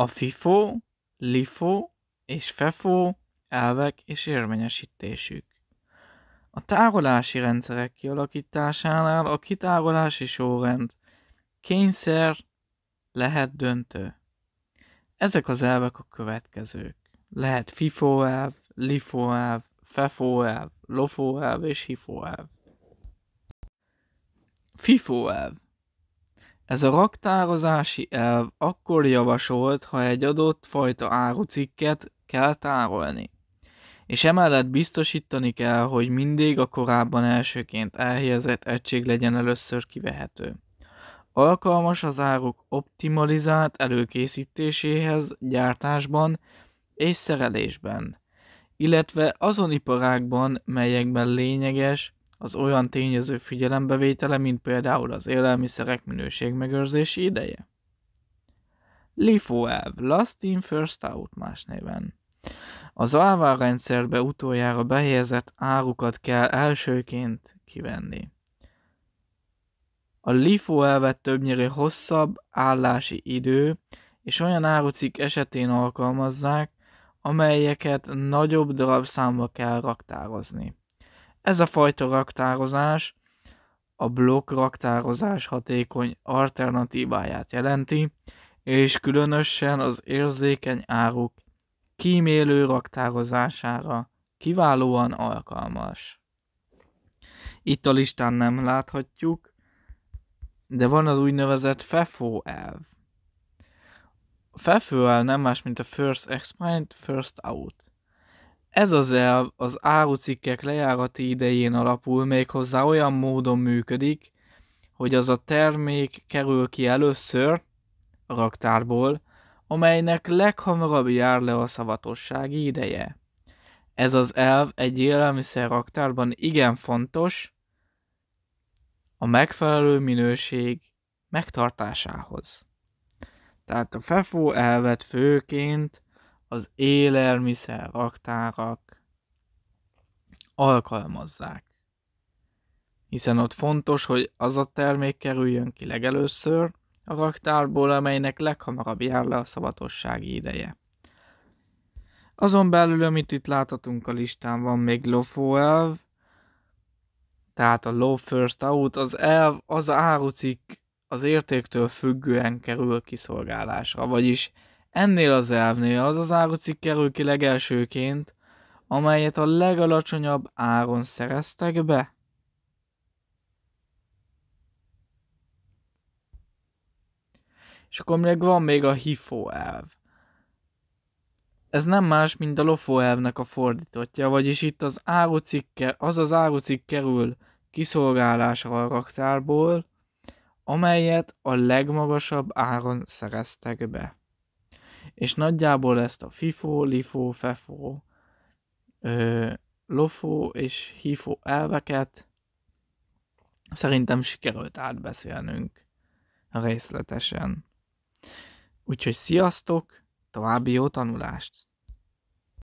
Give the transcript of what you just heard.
A FIFO, LIFO és FEFO elvek és érvényesítésük. A tárolási rendszerek kialakításánál a kitárolási sorrend kényszer lehet döntő. Ezek az elvek a következők. Lehet FIFO elv, LIFO elv, FEFO elv, LOFO elv és HIFO elv. FIFO elv ez a raktározási elv akkor javasolt, ha egy adott fajta árucikket kell tárolni. És emellett biztosítani kell, hogy mindig a korábban elsőként elhelyezett egység legyen először kivehető. Alkalmas az áruk optimalizált előkészítéséhez gyártásban és szerelésben, illetve azon iparágban, melyekben lényeges, az olyan tényező figyelembevétele, mint például az élelmiszerek minőség megőrzési ideje. LIFO elv, Last In First Out más néven. Az rendszerbe utoljára behelyezett árukat kell elsőként kivenni. A LIFO elvet többnyire hosszabb állási idő és olyan árucik esetén alkalmazzák, amelyeket nagyobb darabszámba kell raktározni. Ez a fajta raktározás a blokk raktározás hatékony alternatíváját jelenti, és különösen az érzékeny áruk kímélő raktározására kiválóan alkalmas. Itt a listán nem láthatjuk, de van az úgynevezett FEFO elv. A FEFO elv nem más, mint a First Expired, First Out. Ez az elv az árucikkek lejárati idején alapul, méghozzá olyan módon működik, hogy az a termék kerül ki először a raktárból, amelynek leghamarabb jár le a szavatossági ideje. Ez az elv egy élelmiszer raktárban igen fontos a megfelelő minőség megtartásához. Tehát a FEFO elvet főként az élelmiszer raktárak alkalmazzák. Hiszen ott fontos, hogy az a termék kerüljön ki legelőször a raktárból, amelynek leghamarabb jár le a szabatossági ideje. Azon belül, amit itt láthatunk a listán, van még Elv, tehát a low first out, az elv, az árucik az értéktől függően kerül kiszolgálásra, vagyis Ennél az elvnél az az árucikk kerül ki legelsőként, amelyet a legalacsonyabb áron szereztek be. És akkor még van még a HIFO elv. Ez nem más, mint a LOFO elvnek a fordítottja, vagyis itt az árucikke, az az árucikk kerül kiszolgálásra a raktárból, amelyet a legmagasabb áron szereztek be és nagyjából ezt a FIFO, LIFO, FEFO, ö, LOFO és HIFO elveket szerintem sikerült átbeszélnünk részletesen. Úgyhogy sziasztok, további jó tanulást!